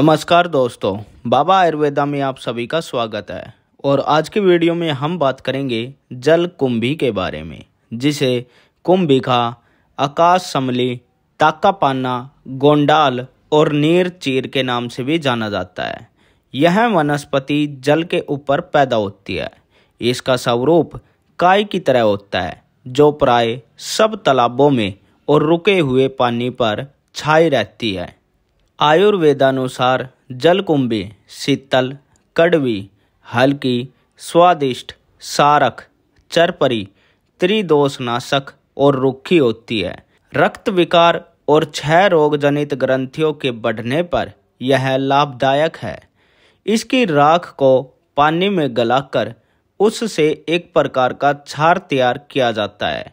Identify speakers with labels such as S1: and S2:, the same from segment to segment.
S1: नमस्कार दोस्तों बाबा आयुर्वेदा में आप सभी का स्वागत है और आज के वीडियो में हम बात करेंगे जल कुंभी के बारे में जिसे कुंभिका आकाश समली ताकापाना गोंडाल और नीर चीर के नाम से भी जाना जाता है यह वनस्पति जल के ऊपर पैदा होती है इसका स्वरूप काय की तरह होता है जो प्राय सब तालाबों में और रुके हुए पानी पर छाई रहती है आयुर्वेदानुसार जलकुंभी शीतल कड़वी हल्की स्वादिष्ट सारक चरपरी त्रिदोषनाशक और रुखी होती है रक्त विकार और क्षय रोग जनित ग्रंथियों के बढ़ने पर यह लाभदायक है इसकी राख को पानी में गलाकर उससे एक प्रकार का छार तैयार किया जाता है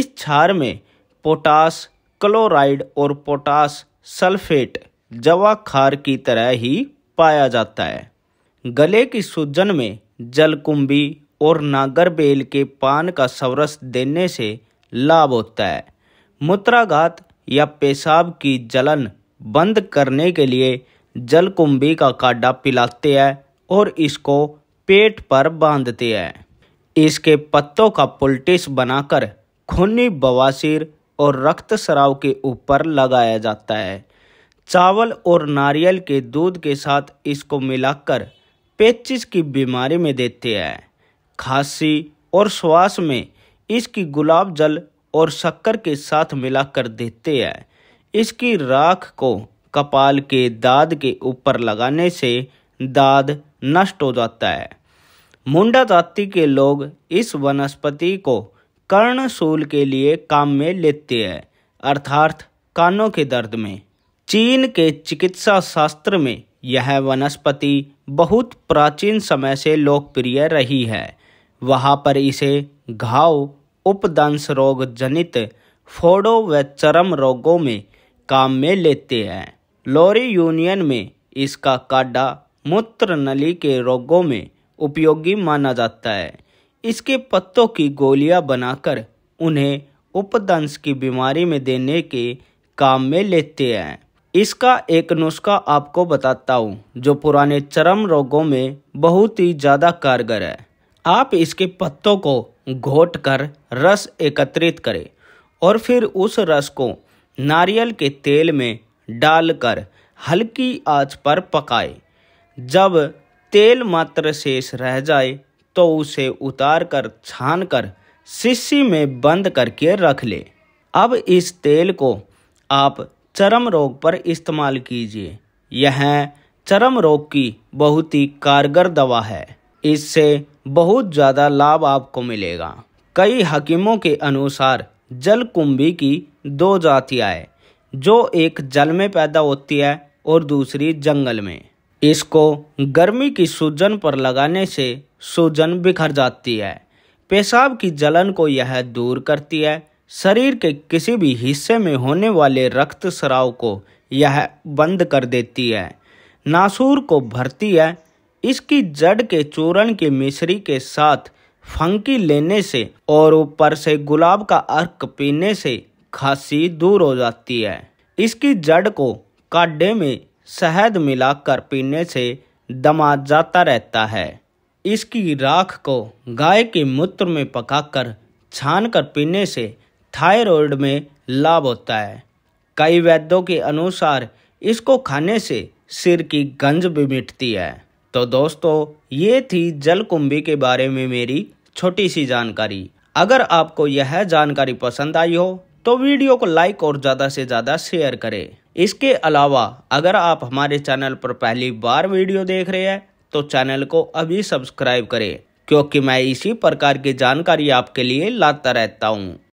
S1: इस छार में पोटास क्लोराइड और पोटास सल्फेट जवा खार की तरह ही पाया जाता है गले की सूजन में जलकुंभी और नागर बेल के पान का सवरस देने से लाभ होता है मूत्राघात या पेशाब की जलन बंद करने के लिए जलकुंभी का काढ़ा पिलाते हैं और इसको पेट पर बांधते हैं इसके पत्तों का पुलटिस बनाकर खूनी बवासीर और रक्त स्राव के ऊपर लगाया जाता है चावल और नारियल के दूध के साथ इसको मिलाकर पेचिस की बीमारी में देते हैं खांसी और श्वास में इसकी गुलाब जल और शक्कर के साथ मिलाकर देते हैं इसकी राख को कपाल के दाद के ऊपर लगाने से दाद नष्ट हो जाता है मुंडा जाति के लोग इस वनस्पति को कर्णशूल के लिए काम में लेते हैं अर्थात कानों के दर्द में चीन के चिकित्सा शास्त्र में यह वनस्पति बहुत प्राचीन समय से लोकप्रिय रही है वहाँ पर इसे घाव उपदंश रोग जनित फोड़ो व चरम रोगों में काम में लेते हैं लोरी यूनियन में इसका काढ़ा मूत्र नली के रोगों में उपयोगी माना जाता है इसके पत्तों की गोलियां बनाकर उन्हें उपदंश की बीमारी में देने के काम में लेते हैं इसका एक नुस्खा आपको बताता हूँ जो पुराने चरम रोगों में बहुत ही ज़्यादा कारगर है आप इसके पत्तों को घोट कर रस एकत्रित करें और फिर उस रस को नारियल के तेल में डालकर हल्की आंच पर पकाएं। जब तेल मात्र शेष रह जाए तो उसे उतार कर छान कर शीशी में बंद करके रख ले अब इस तेल को आप चरम रोग पर इस्तेमाल कीजिए यह चरम रोग की बहुत ही कारगर दवा है इससे बहुत ज़्यादा लाभ आपको मिलेगा कई हकीमों के अनुसार जलकुंभी की दो जातियाँ है जो एक जल में पैदा होती है और दूसरी जंगल में इसको गर्मी की सूजन पर लगाने से सूजन बिखर जाती है पेशाब की जलन को यह दूर करती है शरीर के किसी भी हिस्से में होने वाले रक्त स्राव को यह बंद कर देती है नासूर को भरती है इसकी जड़ के चूरण की मिश्री के साथ फंकी लेने से और ऊपर से गुलाब का अर्क पीने से खांसी दूर हो जाती है इसकी जड़ को काडे में शहद मिलाकर पीने से दमा जाता रहता है इसकी राख को गाय के मूत्र में पकाकर छान कर पीने से थायराइड में लाभ होता है कई वैद्यों के अनुसार इसको खाने से सिर की गंज भी मिटती है तो दोस्तों ये थी जलकुंभी के बारे में मेरी छोटी सी जानकारी अगर आपको यह जानकारी पसंद आई हो तो वीडियो को लाइक और ज़्यादा से ज़्यादा शेयर करें इसके अलावा अगर आप हमारे चैनल पर पहली बार वीडियो देख रहे हैं तो चैनल को अभी सब्सक्राइब करें क्योंकि मैं इसी प्रकार की जानकारी आपके लिए लाता रहता हूँ